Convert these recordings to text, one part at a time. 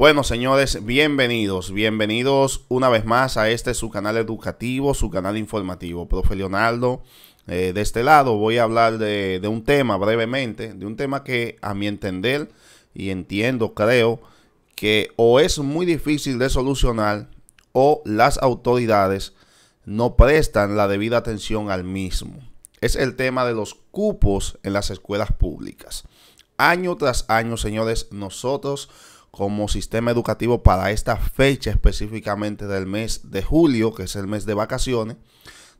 Bueno, señores, bienvenidos, bienvenidos una vez más a este su canal educativo, su canal informativo. Profe Leonardo, eh, de este lado voy a hablar de, de, un tema brevemente, de un tema que a mi entender y entiendo, creo, que o es muy difícil de solucionar o las autoridades no prestan la debida atención al mismo. Es el tema de los cupos en las escuelas públicas. Año tras año, señores, nosotros como sistema educativo para esta fecha específicamente del mes de julio, que es el mes de vacaciones,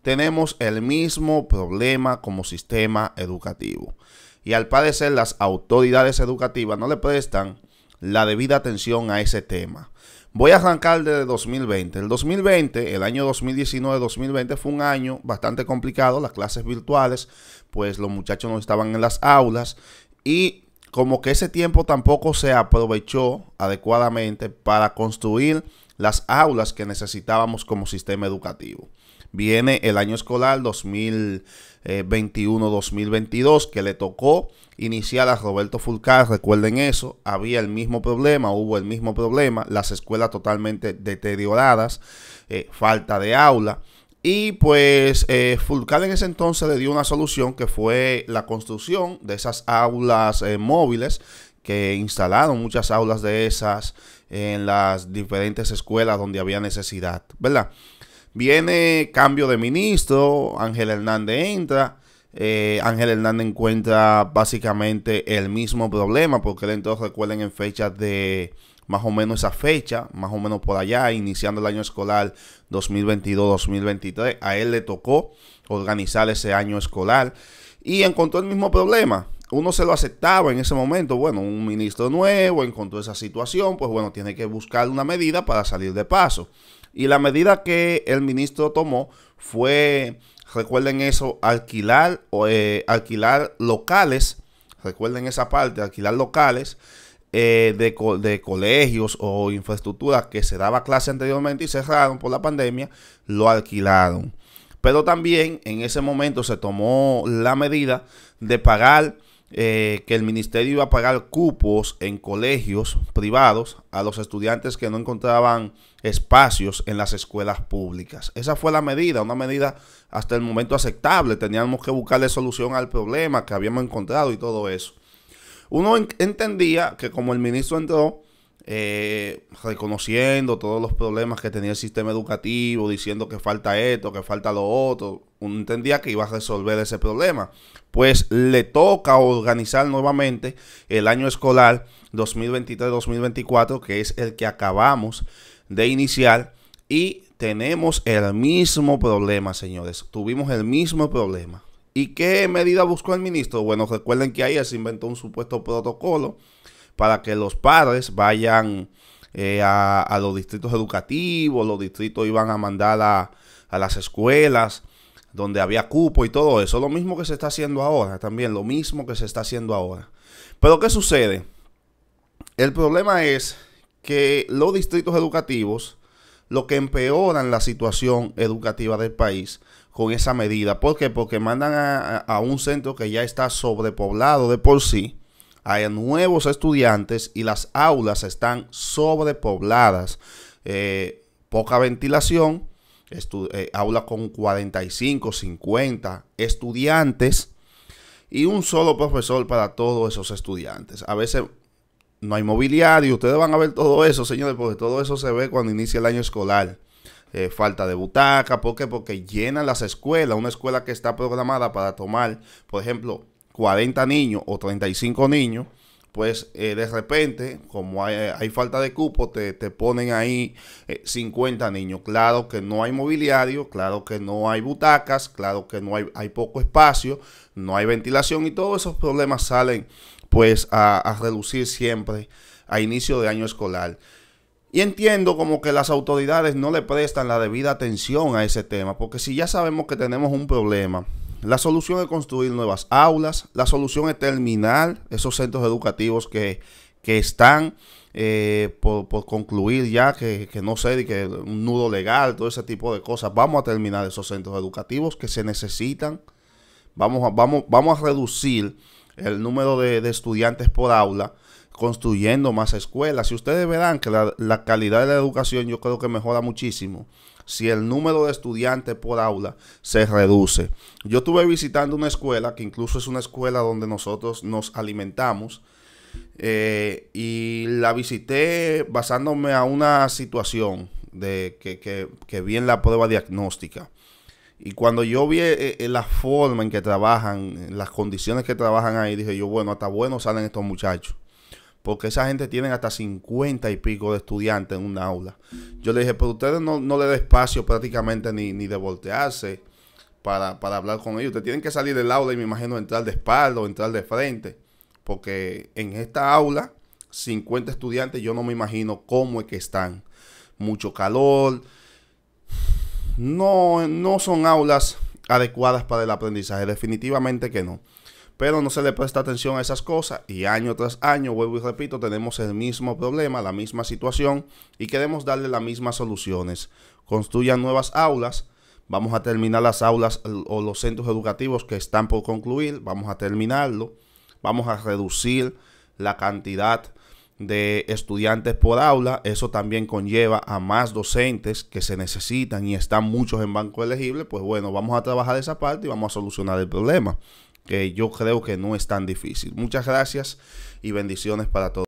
tenemos el mismo problema como sistema educativo. Y al parecer las autoridades educativas no le prestan la debida atención a ese tema. Voy a arrancar desde 2020. El 2020, el año 2019-2020 fue un año bastante complicado, las clases virtuales, pues los muchachos no estaban en las aulas y como que ese tiempo tampoco se aprovechó adecuadamente para construir las aulas que necesitábamos como sistema educativo. Viene el año escolar 2021-2022 que le tocó iniciar a Roberto Fulcar, recuerden eso, había el mismo problema, hubo el mismo problema, las escuelas totalmente deterioradas, eh, falta de aula. Y pues eh, en ese entonces le dio una solución que fue la construcción de esas aulas eh, móviles que instalaron muchas aulas de esas en las diferentes escuelas donde había necesidad, ¿verdad? Viene cambio de ministro, Ángel Hernández entra, eh, Ángel Hernández encuentra básicamente el mismo problema, porque él entonces recuerden en fechas de más o menos esa fecha, más o menos por allá, iniciando el año escolar 2022-2023. A él le tocó organizar ese año escolar y encontró el mismo problema. Uno se lo aceptaba en ese momento, bueno, un ministro nuevo encontró esa situación, pues bueno, tiene que buscar una medida para salir de paso. Y la medida que el ministro tomó fue, recuerden eso, alquilar, o eh, alquilar locales, recuerden esa parte, alquilar locales eh, de, de, colegios o infraestructura que se daba clase anteriormente y cerraron por la pandemia, lo alquilaron. Pero también en ese momento se tomó la medida de pagar, eh, que el ministerio iba a pagar cupos en colegios privados a los estudiantes que no encontraban espacios en las escuelas públicas. Esa fue la medida, una medida hasta el momento aceptable. Teníamos que buscarle solución al problema que habíamos encontrado y todo eso. Uno entendía que como el ministro entró, eh, reconociendo todos los problemas que tenía el sistema educativo, diciendo que falta esto, que falta lo otro, uno entendía que iba a resolver ese problema. Pues le toca organizar nuevamente el año escolar 2023-2024, que es el que acabamos de iniciar, y tenemos el mismo problema, señores. Tuvimos el mismo problema. ¿Y qué medida buscó el ministro? Bueno, recuerden que ayer se inventó un supuesto protocolo para que los padres vayan eh, a, los distritos educativos, los distritos iban a mandar a, a las escuelas donde había cupo y todo eso. Lo mismo que se está haciendo ahora, también lo mismo que se está haciendo ahora. Pero ¿qué sucede? El problema es que los distritos educativos, lo que empeoran la situación educativa del país, con esa medida. ¿Por qué? Porque mandan a, un centro que ya está sobrepoblado de por sí, hay nuevos estudiantes y las aulas están sobrepobladas. Eh, poca ventilación, eh, aulas con 45, 50 estudiantes y un solo profesor para todos esos estudiantes. A veces no hay mobiliario, ustedes van a ver todo eso, señores, porque todo eso se ve cuando inicia el año escolar eh, falta de butaca. ¿Por qué? Porque llenan las escuelas. Una escuela que está programada para tomar, por ejemplo, 40 niños o 35 niños, pues eh, de repente, como hay, eh, hay, falta de cupo, te, ponen ahí 50 niños. Claro que no hay mobiliario, claro que no hay butacas, claro que no hay, hay poco espacio, no hay ventilación y todos esos problemas salen pues a reducir siempre a inicio de año escolar. Y entiendo como que las autoridades no le prestan la debida atención a ese tema, porque si ya sabemos que tenemos un problema, la solución es construir nuevas aulas, la solución es terminar esos centros educativos que, están eh, por, concluir ya, que, no sé, que un nudo legal, todo ese tipo de cosas. Vamos a terminar esos centros educativos que se necesitan. Vamos a, vamos, vamos a reducir el número de estudiantes por aula construyendo más escuelas. Y ustedes verán que la, calidad de la educación yo creo que mejora muchísimo si el número de estudiantes por aula se reduce. Yo estuve visitando una escuela, que incluso es una escuela donde nosotros nos alimentamos, eh, y la visité basándome a una situación de que, que, que vi en la prueba diagnóstica. Y cuando yo vi eh, eh, la forma en que trabajan, las condiciones que trabajan ahí, dije yo, bueno, hasta bueno salen estos muchachos porque esa gente tiene hasta 50 y pico de estudiantes en una aula. Yo le dije, pero ustedes no, no le da espacio prácticamente ni, de voltearse para, hablar con ellos. Ustedes tienen que salir del aula y me imagino entrar de espalda o entrar de frente, porque en esta aula, 50 estudiantes, yo no me imagino cómo es que están. Mucho calor. No, no son aulas adecuadas para el aprendizaje, definitivamente que no pero no se le presta atención a esas cosas y año tras año, vuelvo y repito, tenemos el mismo problema, la misma situación y queremos darle las mismas soluciones. Construyan nuevas aulas, vamos a terminar las aulas o los centros educativos que están por concluir, vamos a terminarlo, vamos a reducir la cantidad de estudiantes por aula, eso también conlleva a más docentes que se necesitan y están muchos en banco elegible, pues bueno, vamos a trabajar esa parte y vamos a solucionar el problema que yo creo que no es tan difícil. Muchas gracias y bendiciones para todos.